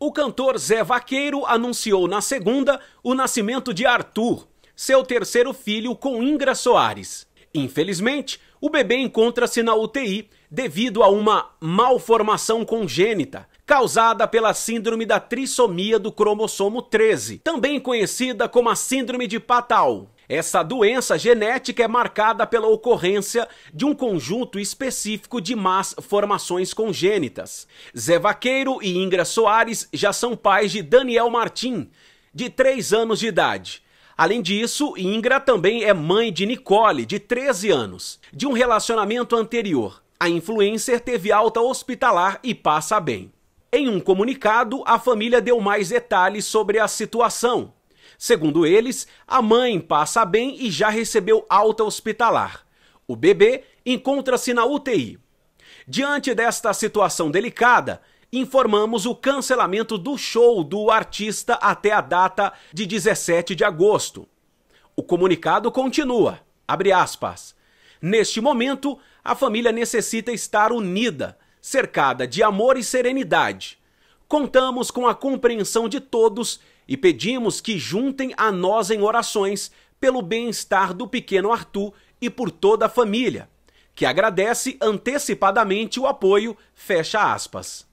O cantor Zé Vaqueiro anunciou na segunda o nascimento de Arthur, seu terceiro filho com Ingra Soares. Infelizmente, o bebê encontra-se na UTI devido a uma malformação congênita causada pela síndrome da trissomia do cromossomo 13, também conhecida como a síndrome de Patal. Essa doença genética é marcada pela ocorrência de um conjunto específico de más formações congênitas. Zé Vaqueiro e Ingra Soares já são pais de Daniel Martim, de 3 anos de idade. Além disso, Ingra também é mãe de Nicole, de 13 anos, de um relacionamento anterior. A influencer teve alta hospitalar e passa bem. Em um comunicado, a família deu mais detalhes sobre a situação. Segundo eles, a mãe passa bem e já recebeu alta hospitalar. O bebê encontra-se na UTI. Diante desta situação delicada, informamos o cancelamento do show do artista até a data de 17 de agosto. O comunicado continua, aspas, Neste momento, a família necessita estar unida, cercada de amor e serenidade, contamos com a compreensão de todos e pedimos que juntem a nós em orações pelo bem-estar do pequeno Arthur e por toda a família, que agradece antecipadamente o apoio, fecha aspas.